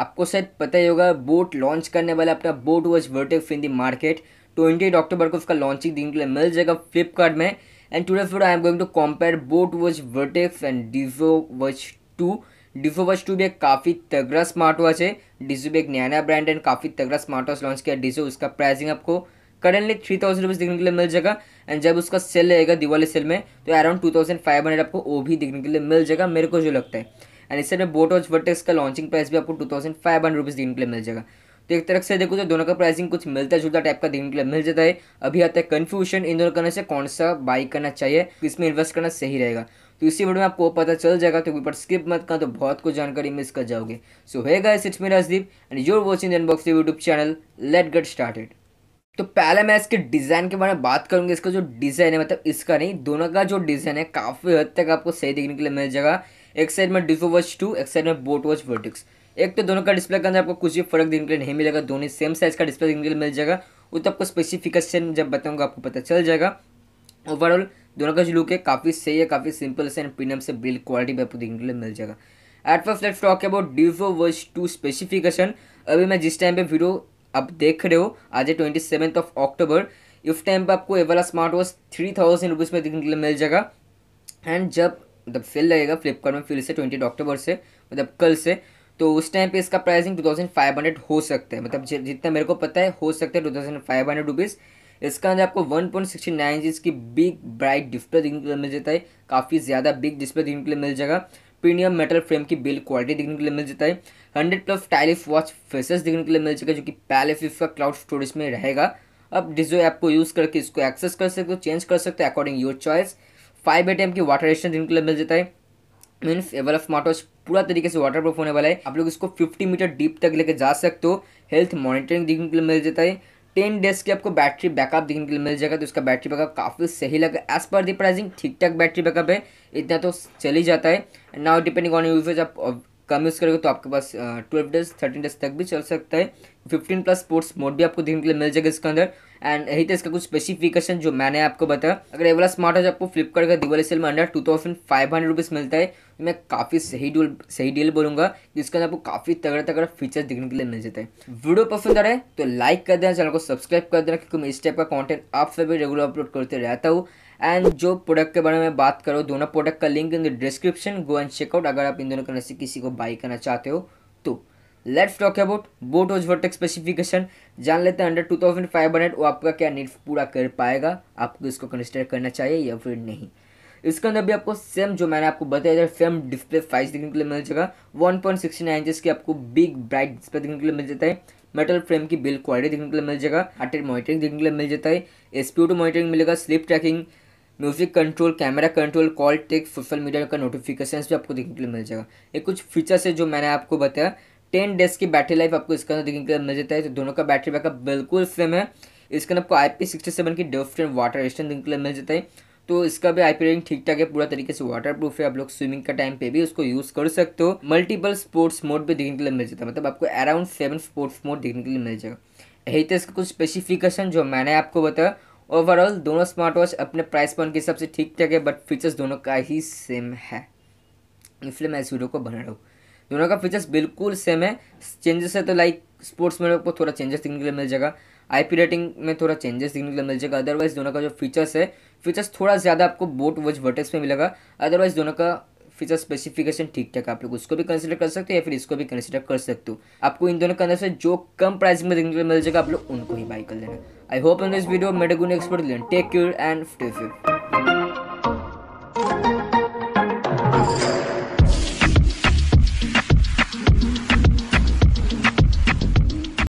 आपको शायद पता ही होगा बोट लॉन्च करने वाला अपना boat watch vertex in the market twenty October को उसका लॉन्चिंग दिन के लिए मिल जाएगा फ्लिपकार्ट में and today for I am going to compare boat watch vertex and Dizo watch two Dizo watch two भी एक काफ़ी तगड़ा स्मार्ट वॉच है डिजो भी एक नया नया ब्रांड एंड काफ़ी तगड़ा स्मार्ट वॉच लॉन्च किया डिजो उसका प्राइसिंग आपको करेंटली थ्री थाउजेंड रुपीज़ देखने के लिए मिल जाएगा एंड जब उसका सेल रहेगा दिवाली सेल में तो around two thousand five hundred आपको वो भी देखने के लिए मिल जाएगा मेरे को जो लगता है एंड इससे बोट वॉच वर्टेक्स का लॉन्चिंग प्राइस भी आपको two thousand five hundred rupees दिन के लिए मिल जाएगा तो एक तरह से देखो तो दोनों का प्राइसिंग कुछ मिलता जुलता टाइप का दिन के लिए मिल जाता है अभी आता है कन्फ्यूजन इन दोनों करने से कौन सा बाई करना चाहिए इसमें इन्वेस्ट करना सही रहेगा तो इसी वीडियो में आपको पता चल जाएगा तो ऊपर स्किप मत कर तो बहुत कुछ जानकारी मिस कर जाओगे so hi guys it's me Rajdeep and your watching unbox YouTube channel let get started तो पहले मैं इसके डिज़ाइन के बारे में बात करूंगा इसका जो डिज़ाइन है मतलब इसका नहीं दोनों का जो डिज़ाइन है काफ़ी हद तक आपको सही देखने के लिए मिल जाएगा एक साइड में डिजो वॉच टू एक साइड में बोट वॉच वर्टिक्स एक तो दोनों का डिस्प्ले के अंदर आपको कुछ भी फर्क देखने के लिए नहीं मिलेगा दोनों सेम साइज का डिस्प्ले देखने के लिए मिल जाएगा वो तो आपको स्पेसिफिकेशन जब बताऊँगा आपको पता चल जाएगा ओवरऑल दोनों का जो लुक है काफ़ी सही है काफ़ी सिंपल से एंड प्रीमियम से बिल्ड क्वालिटी भी आपको देखने के लिए मिल जाएगा at first let talk about Dizo watch two specification अभी मैं जिस टाइम पे वीडियो आप देख रहे हो आज है ट्वेंटी सेवन ऑफ अक्टूबर इस टाइम पर आपको वाला smart watch three thousand rupees में देखने के लिए मिल जाएगा एंड जब मतलब सेल लगेगा फ्लिपकार्ट में फिर से ट्वेंटी अक्टूबर से मतलब कल से तो उस टाइम पे इसका pricing two thousand five hundred हो सकता है मतलब जितना मेरे को पता है हो सकता है two thousand five hundred rupees इसका अंदर आपको one point sixty nine inch की बिग ब्राइट डिस्प्ले देखने को मिल जाता है काफ़ी ज़्यादा बिग डिस्प्ले देखने के लिए मिल जाएगा प्रीमियम मेटल फ्रेम की बिल्ड क्वालिटी देखने के लिए मिल जाता है hundred plus stylish watch faces देखने के लिए मिल जाएगा जो कि पहले फिफ का क्लाउड स्टोरेज में रहेगा अब डिजो ऐप को यूज़ करके इसको एक्सेस कर सकते हो चेंज कर सकते हो according your choice five A M की वाटर जिनके लिए मिल जाता है मीन्स एवल स्मार्ट वॉच पूरा तरीके से वाटर प्रूफ होने वाला है आप लोग इसको 50 मीटर डीप तक लेके जा सकते हो हेल्थ मॉनिटरिंग देखने के लिए मिल जाता है टेन डेज की आपको बैटरी बैकअप देखने के लिए मिल जाएगा तो इसका बैटरी बैकअप काफ़ी सही लगा एज पर दी प्राइसिंग ठीक ठाक बैटरी बैकअप है इतना तो चल ही जाता है नाउ डिपेंडिंग ऑन यूजेज आप कम यूज़ करेगा तो आपके पास ट्वेल्व डेज थर्टीन डेज तक भी चल सकता है फिफ्टीन प्लस स्पोर्ट्स मोड भी आपको देखने के लिए मिल जाएगा इसके अंदर एंड यही था तो इसका कुछ स्पेसिफिकेशन जो मैंने आपको बताया अगर ये वाला स्मार्ट वॉच आपको फ्लिपकार्ट का दिवाली सेल में under two thousand five hundred rupees मिलता है तो मैं काफ़ी सही डील सही डील बोलूँगा जिसके अंदर आपको काफ़ी तगड़ा तगड़ा फीचर्स देखने के लिए मिल जाता है वीडियो पसंद आ रहा है तो लाइक कर देना चैनल को सब्सक्राइब कर देना क्योंकि मैं इस टाइप का कॉन्टेंट आप सभी रेगुलर अपलोड करते रहता हूँ एंड जो प्रोडक्ट के बारे में बात करो दोनों प्रोडक्ट का link in the description go and check out अगर आप इन दोनों कलर से किसी को बाई करना चाहते हो तो लेट्स टॉक अबाउट बोट ओज वर्टेक स्पेसिफिकेशन जान लेते हैं under two thousand five hundred वो आपका क्या नीड पूरा कर पाएगा आपको इसको कंसिडर करना चाहिए या फिर नहीं इसके अंदर भी आपको सेम जो मैंने आपको बताया था सेम डिस्प्ले साइज देखने के लिए मिल जाएगा one point sixty nine inches की आपको बिग ब्राइट डिस्प्ले देखने के लिए मिल जाता है मेटल फ्रेम की बिल्ड क्वालिटी देखने के लिए मिल जाएगा अटेड मॉनिटरिंग देखने के लिए मिल जाता है एसपीओ टू मॉनिटरिंग मिलेगा sleep tracking music control camera control call take social media का नोटिफिकेशन भी आपको देखने के लिए मिल जाएगा ये कुछ फीचर्स है जो मैंने आपको बताया टेन डेज की बैटरी लाइफ आपको इसके अंदर देखने के लिए मिल जाता है तो दोनों का बैटरी बैकअप बिल्कुल सेम है इसके अंदर आपको आई पी सिक्सटी सेवन की डिफरेंट वाटर रेजिस्टेंट देखने के लिए मिल जाता है तो इसका भी आई पी रेटिंग ठीक ठाक है पूरा तरीके से वाटर प्रूफ है आप लोग स्विमिंग का टाइम पे भी उसको यूज़ कर सकते हो मल्टीपल स्पोर्ट्स मोड भी देखने के लिए मिल जाता है मतलब आपको अराउंड सेवन स्पोर्ट्स मोड देखने के लिए मिल जाएगा यही था तो इसका कुछ स्पेसिफिकेशन जो मैंने आपको बताया ओवरऑल दोनों स्मार्ट वॉच अपने प्राइस पॉइंट के हिसाब से ठीक ठाक है बट फीचर्स दोनों का ही सेम है इसलिए मैं इस वीडियो को बना रहा हूँ दोनों का फीचर्स बिल्कुल सेम है चेंजेस है तो लाइक स्पोर्ट्स में आपको थोड़ा चेंजेस देखने के लिए मिल जाएगा आईपी रेटिंग में थोड़ा चेंजेस देखने के लिए मिल जाएगा अदरवाइज दोनों का जो फीचर्स है फीचर्स थोड़ा ज़्यादा आपको बोट वॉच वर्टेक्स में मिलेगा अदरवाइज दोनों का फीचर स्पेसिफिकेशन ठीक ठाक आप लोग उसको भी कंसिडर कर सकते हो या फिर इसको भी कंसिडर कर सकते हो आपको इन दोनों के अंदर से जो कम प्राइस में देखने के लिए मिल जाएगा आप लोग उनको ही बाई कर लेना I hope in this video made expert learn. Take care and stay safe.